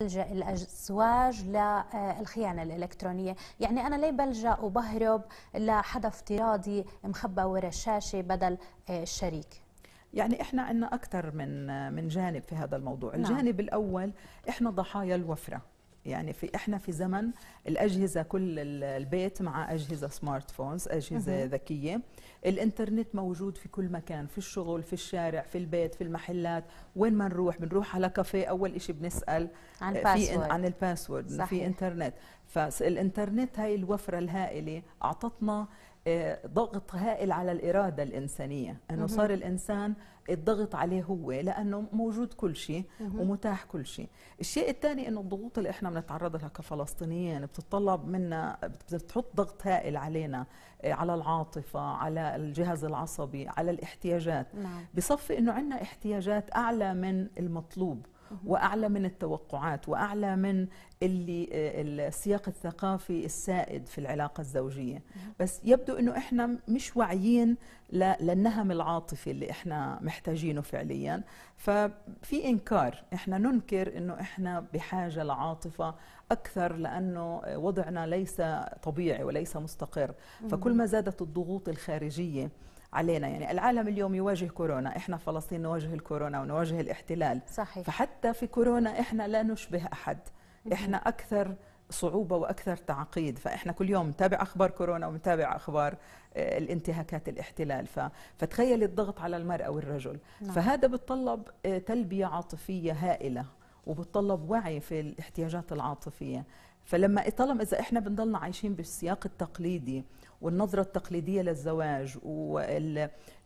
يلجأ الأزواج للخيانة الإلكترونية يعني أنا ليه بلجأ وبهرب لحدا افتراضي مخبى ورا الشاشة بدل الشريك يعني احنا عندنا اكثر من من جانب في هذا الموضوع، نعم. الجانب الاول احنا ضحايا الوفره يعني في احنا في زمن الاجهزه كل البيت مع اجهزه سمارت فونز اجهزه ذكيه الانترنت موجود في كل مكان في الشغل في الشارع في البيت في المحلات وين ما نروح بنروح على كافيه اول شيء بنسال عن الباسورد آه، عن الباسورد في انترنت فالانترنت هاي الوفره الهائله اعطتنا ضغط هائل على الإرادة الإنسانية أنه صار الإنسان الضغط عليه هو لأنه موجود كل شيء ومتاح كل شيء الشيء الثاني أنه الضغوط اللي إحنا بنتعرض لها كفلسطينيين بتتطلب منا بتحط ضغط هائل علينا آه، على العاطفة على الجهاز العصبي على الاحتياجات نعم. بصفي أنه عندنا احتياجات أعلى من المطلوب واعلى من التوقعات واعلى من اللي آه، السياق الثقافي السائد في العلاقة الزوجية بس يبدو أنه إحنا مش واعيين للنهم العاطفي اللي إحنا محتاجينه فعليا ففي إنكار إحنا ننكر أنه إحنا بحاجة لعاطفة أكثر لأنه وضعنا ليس طبيعي وليس مستقر فكل ما زادت الضغوط الخارجية علينا يعني العالم اليوم يواجه كورونا احنا فلسطين نواجه الكورونا ونواجه الاحتلال صحيح. فحتى في كورونا احنا لا نشبه احد احنا اكثر صعوبه واكثر تعقيد فاحنا كل يوم نتابع اخبار كورونا ونتابع اخبار آه، الانتهاكات الاحتلال فتخيل الضغط على المراه والرجل نعم. فهذا بتطلب آه، تلبيه عاطفيه هائله وبتطلب وعي في الاحتياجات العاطفيه فلما طالما اذا احنا بنضلنا عايشين بالسياق التقليدي والنظره التقليديه للزواج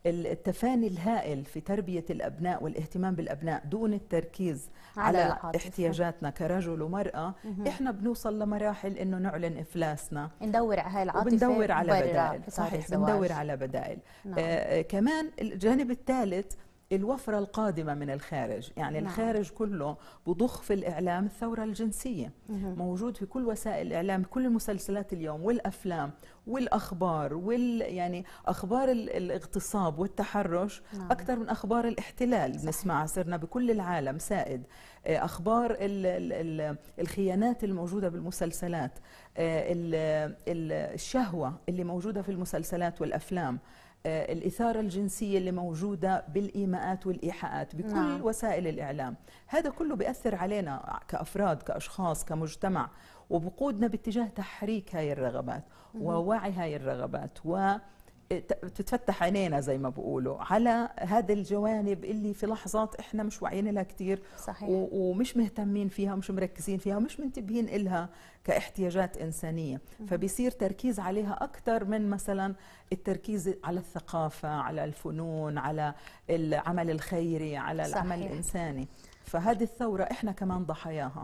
والتفاني الهائل في تربيه الابناء والاهتمام بالابناء دون التركيز على, على احتياجاتنا كرجل ومراه مهم. احنا بنوصل لمراحل انه نعلن افلاسنا ندور على العاطفه بندور على بدائل صحيح الزواج. بندور على بدائل نعم. آه كمان الجانب الثالث الوفرة القادمة من الخارج يعني نعم. الخارج كله بضخ في الإعلام الثورة الجنسية مه. موجود في كل وسائل الإعلام كل المسلسلات اليوم والأفلام والأخبار وال يعني أخبار الاغتصاب والتحرش نعم. أكثر من أخبار الاحتلال نسمعها صرنا بكل العالم سائد آه، أخبار الـ الـ الخيانات الموجودة بالمسلسلات آه، الشهوة اللي موجودة في المسلسلات والأفلام آه، الإثارة الجنسية اللي موجودة بالإيماءات والإيحاءات بكل نعم. وسائل الإعلام هذا كله بيأثر علينا كأفراد كأشخاص كمجتمع وبقودنا باتجاه تحريك هاي الرغبات ووعي هاي الرغبات و تتفتح عينينا زي ما بقولوا على هذه الجوانب اللي في لحظات احنا مش واعيين لها كثير صحيح ومش مهتمين فيها ومش مركزين فيها ومش منتبهين لها كاحتياجات انسانيه فبيصير تركيز عليها اكثر من مثلا التركيز على الثقافه على الفنون على العمل الخيري على صحيح. العمل الانساني فهذه الثوره احنا كمان ضحاياها